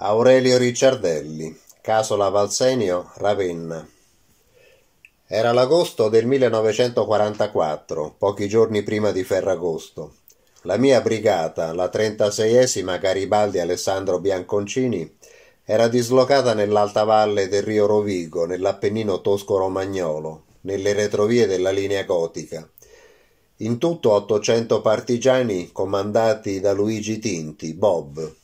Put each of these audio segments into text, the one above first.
Aurelio Ricciardelli, Casola Valsenio, Ravenna. Era l'agosto del 1944, pochi giorni prima di Ferragosto. La mia brigata, la 36esima Garibaldi Alessandro Bianconcini, era dislocata nell'alta valle del Rio Rovigo, nell'Appennino tosco-romagnolo, nelle retrovie della linea gotica. In tutto 800 partigiani comandati da Luigi Tinti, Bob,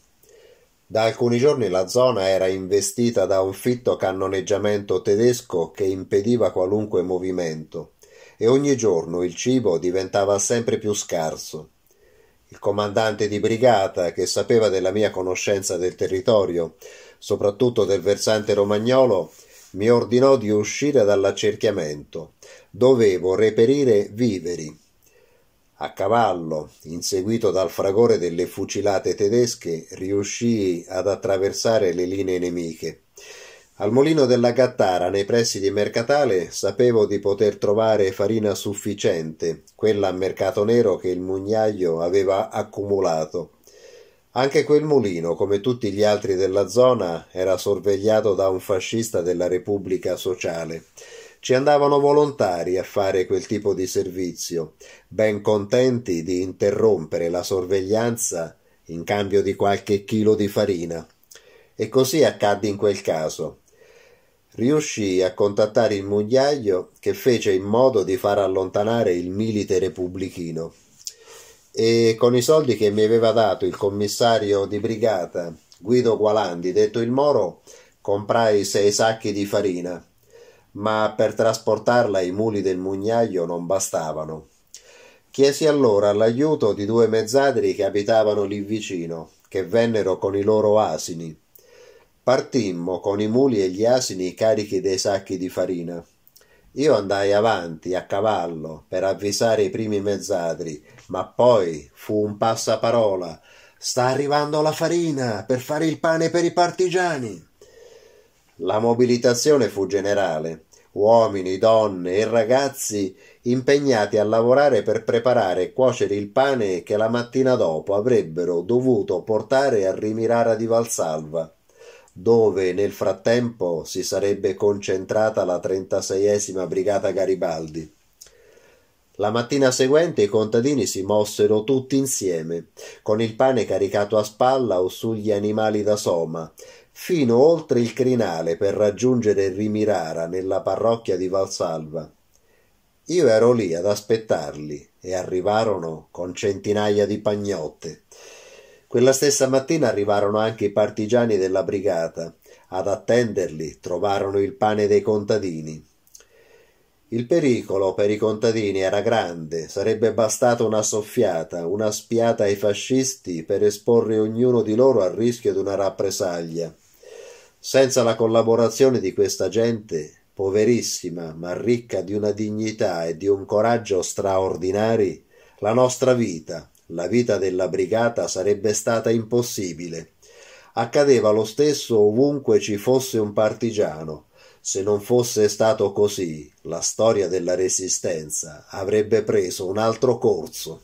da alcuni giorni la zona era investita da un fitto cannoneggiamento tedesco che impediva qualunque movimento e ogni giorno il cibo diventava sempre più scarso. Il comandante di brigata, che sapeva della mia conoscenza del territorio, soprattutto del versante romagnolo, mi ordinò di uscire dall'accerchiamento. Dovevo reperire viveri a cavallo, inseguito dal fragore delle fucilate tedesche, riuscì ad attraversare le linee nemiche. Al mulino della Gattara, nei pressi di Mercatale, sapevo di poter trovare farina sufficiente, quella a mercato nero che il mugnaio aveva accumulato. Anche quel mulino, come tutti gli altri della zona, era sorvegliato da un fascista della Repubblica Sociale. Ci andavano volontari a fare quel tipo di servizio, ben contenti di interrompere la sorveglianza in cambio di qualche chilo di farina. E così accadde in quel caso. Riuscì a contattare il mugliaio che fece in modo di far allontanare il milite repubblichino. E con i soldi che mi aveva dato il commissario di brigata Guido Gualandi, detto il Moro, comprai sei sacchi di farina ma per trasportarla i muli del mugnaio non bastavano. Chiesi allora l'aiuto di due mezzadri che abitavano lì vicino, che vennero con i loro asini. Partimmo con i muli e gli asini carichi dei sacchi di farina. Io andai avanti a cavallo per avvisare i primi mezzadri, ma poi fu un passaparola. Sta arrivando la farina per fare il pane per i partigiani. La mobilitazione fu generale uomini, donne e ragazzi impegnati a lavorare per preparare e cuocere il pane che la mattina dopo avrebbero dovuto portare a Rimirara di Valsalva, dove nel frattempo si sarebbe concentrata la 36esima Brigata Garibaldi. La mattina seguente i contadini si mossero tutti insieme, con il pane caricato a spalla o sugli animali da soma, fino oltre il crinale per raggiungere Rimirara nella parrocchia di Valsalva. Io ero lì ad aspettarli e arrivarono con centinaia di pagnotte. Quella stessa mattina arrivarono anche i partigiani della brigata. Ad attenderli trovarono il pane dei contadini. Il pericolo per i contadini era grande, sarebbe bastata una soffiata, una spiata ai fascisti per esporre ognuno di loro al rischio di una rappresaglia. Senza la collaborazione di questa gente, poverissima ma ricca di una dignità e di un coraggio straordinari, la nostra vita, la vita della brigata sarebbe stata impossibile. Accadeva lo stesso ovunque ci fosse un partigiano. Se non fosse stato così, la storia della Resistenza avrebbe preso un altro corso.